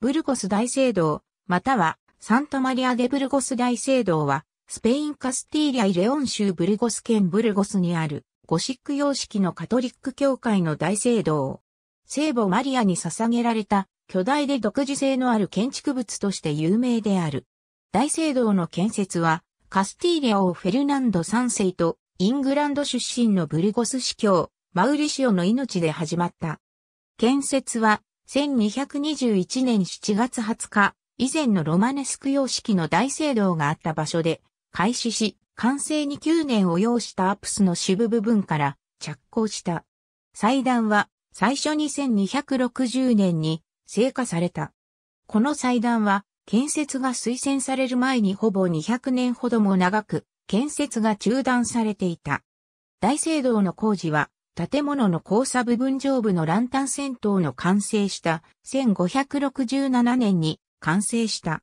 ブルゴス大聖堂、またはサンタマリア・デ・ブルゴス大聖堂は、スペイン・カスティーリア・イレオン州ブルゴス県ブルゴスにある、ゴシック様式のカトリック教会の大聖堂。聖母マリアに捧げられた、巨大で独自性のある建築物として有名である。大聖堂の建設は、カスティーリア王フェルナンド3世と、イングランド出身のブルゴス司教、マウリシオの命で始まった。建設は、1221年7月20日、以前のロマネスク様式の大聖堂があった場所で、開始し、完成に9年を要したアプスの支部部分から着工した。祭壇は最初に1260年に成果された。この祭壇は建設が推薦される前にほぼ200年ほども長く建設が中断されていた。大聖堂の工事は建物の交差部分上部のランタン戦闘の完成した1567年に完成した。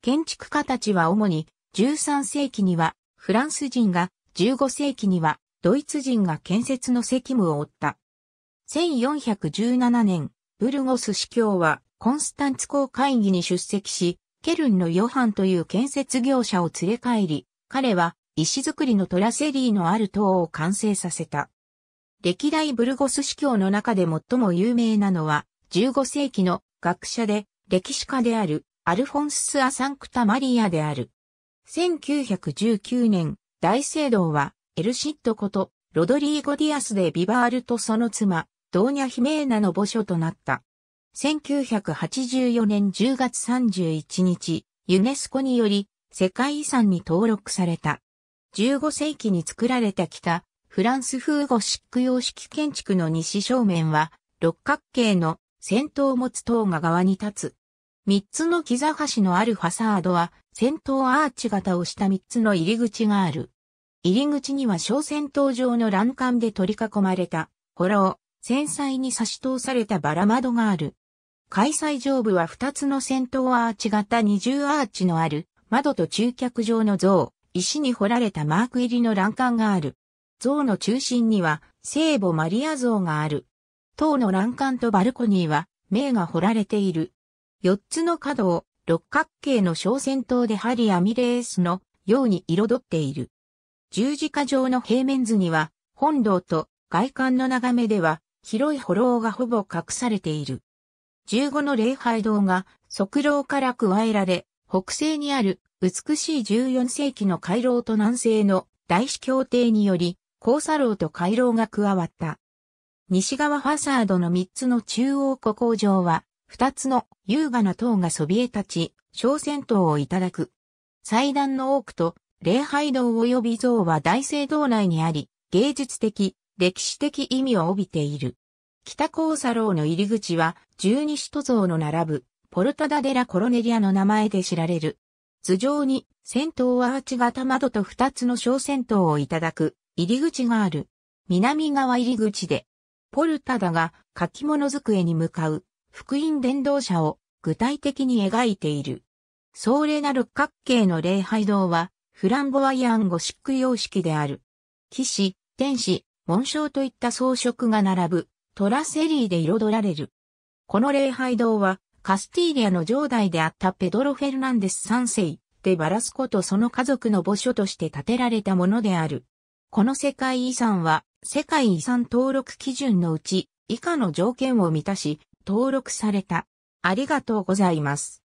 建築家たちは主に13世紀にはフランス人が15世紀にはドイツ人が建設の責務を負った。1417年、ブルゴス司教はコンスタンツ公会議に出席し、ケルンのヨハンという建設業者を連れ帰り、彼は石造りのトラセリーのある塔を完成させた。歴代ブルゴス司教の中で最も有名なのは、15世紀の学者で歴史家であるアルフォンス・ア・サンクタ・マリアである。1919年、大聖堂はエルシッドことロドリーゴ・ディアスでビバールとその妻、ドーニャ・ヒメーナの墓所となった。1984年10月31日、ユネスコにより世界遺産に登録された。15世紀に作られた北、フランス風ゴシック様式建築の西正面は、六角形の先頭を持つ塔が側に立つ。三つの木座橋のあるファサードは、先頭アーチ型をした三つの入り口がある。入り口には小戦闘場の欄干で取り囲まれた、ホロを繊細に差し通されたバラ窓がある。開催上部は2つの先頭アーチ型二重アーチのある窓と中脚上の像、石に彫られたマーク入りの欄干がある。像の中心には聖母マリア像がある。塔の欄干とバルコニーは銘が彫られている。4つの角を六角形の小戦闘で針やミレースのように彩っている。十字架上の平面図には本堂と外観の眺めでは広いホローがほぼ隠されている。15の礼拝堂が側廊から加えられ、北西にある美しい14世紀の回廊と南西の大司教定により、交差廊と回廊が加わった。西側ファサードの3つの中央古工場は、2つの優雅な塔がそびえ立ち、小戦闘をいただく。祭壇の多くと、礼拝堂及び像は大聖堂内にあり、芸術的、歴史的意味を帯びている。北高砂楼の入り口は、十二使徒像の並ぶ、ポルタダデラ・コロネリアの名前で知られる。頭上に、戦闘アーチ型窓と二つの小戦闘をいただく、入り口がある。南側入り口で、ポルタダが書き物机に向かう、福音伝道者を具体的に描いている。壮麗な六角形の礼拝堂は、フランボワイアンゴシック様式である。騎士、天使、紋章といった装飾が並ぶ、トラセリーで彩られる。この礼拝堂は、カスティーリアの城代であったペドロ・フェルナンデス3世、でバラスコとその家族の墓所として建てられたものである。この世界遺産は、世界遺産登録基準のうち、以下の条件を満たし、登録された。ありがとうございます。